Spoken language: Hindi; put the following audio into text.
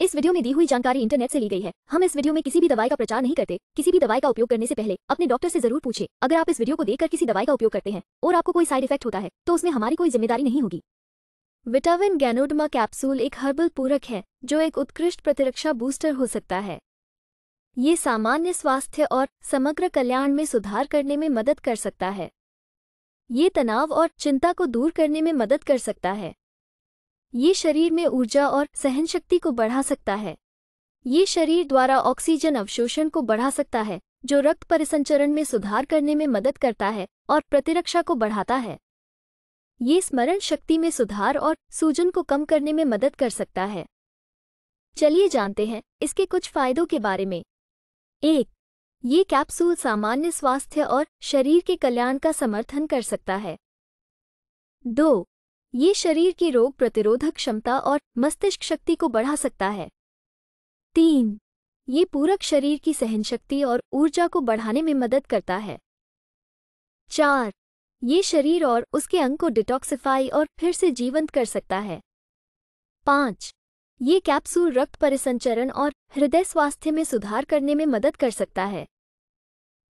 इस वीडियो में दी हुई जानकारी इंटरनेट से ली गई है हम इस वीडियो में किसी भी दवाई का प्रचार नहीं करते किसी भी दवाई का उपयोग करने से पहले अपने डॉक्टर से जरूर पूछे अगर आप इस वीडियो को देखकर किसी दवाई का उपयोग करते हैं और आपको कोई साइड इफेक्ट होता है तो उसमें हमारी कोई जिम्मेदारी नहीं होगी विटामिन गैनोडमा कैप्सूल एक हर्बल पूरक है जो एक उत्कृष्ट प्रतिरक्षा बूस्टर हो सकता है ये सामान्य स्वास्थ्य और समग्र कल्याण में सुधार करने में मदद कर सकता है ये तनाव और चिंता को दूर करने में मदद कर सकता है ये शरीर में ऊर्जा और सहन शक्ति को बढ़ा सकता है ये शरीर द्वारा ऑक्सीजन अवशोषण को बढ़ा सकता है जो रक्त परिसंचरण में सुधार करने में मदद करता है और प्रतिरक्षा को बढ़ाता है ये स्मरण शक्ति में सुधार और सूजन को कम करने में मदद कर सकता है चलिए जानते हैं इसके कुछ फायदों के बारे में एक ये कैप्सूल सामान्य स्वास्थ्य और शरीर के कल्याण का समर्थन कर सकता है दो ये शरीर की रोग प्रतिरोधक क्षमता और मस्तिष्क शक्ति को बढ़ा सकता है तीन ये पूरक शरीर की सहनशक्ति और ऊर्जा को बढ़ाने में मदद करता है चार ये शरीर और उसके अंग को डिटॉक्सिफाई और फिर से जीवंत कर सकता है पाँच ये कैप्सूल रक्त परिसंचरण और हृदय स्वास्थ्य में सुधार करने में मदद कर सकता है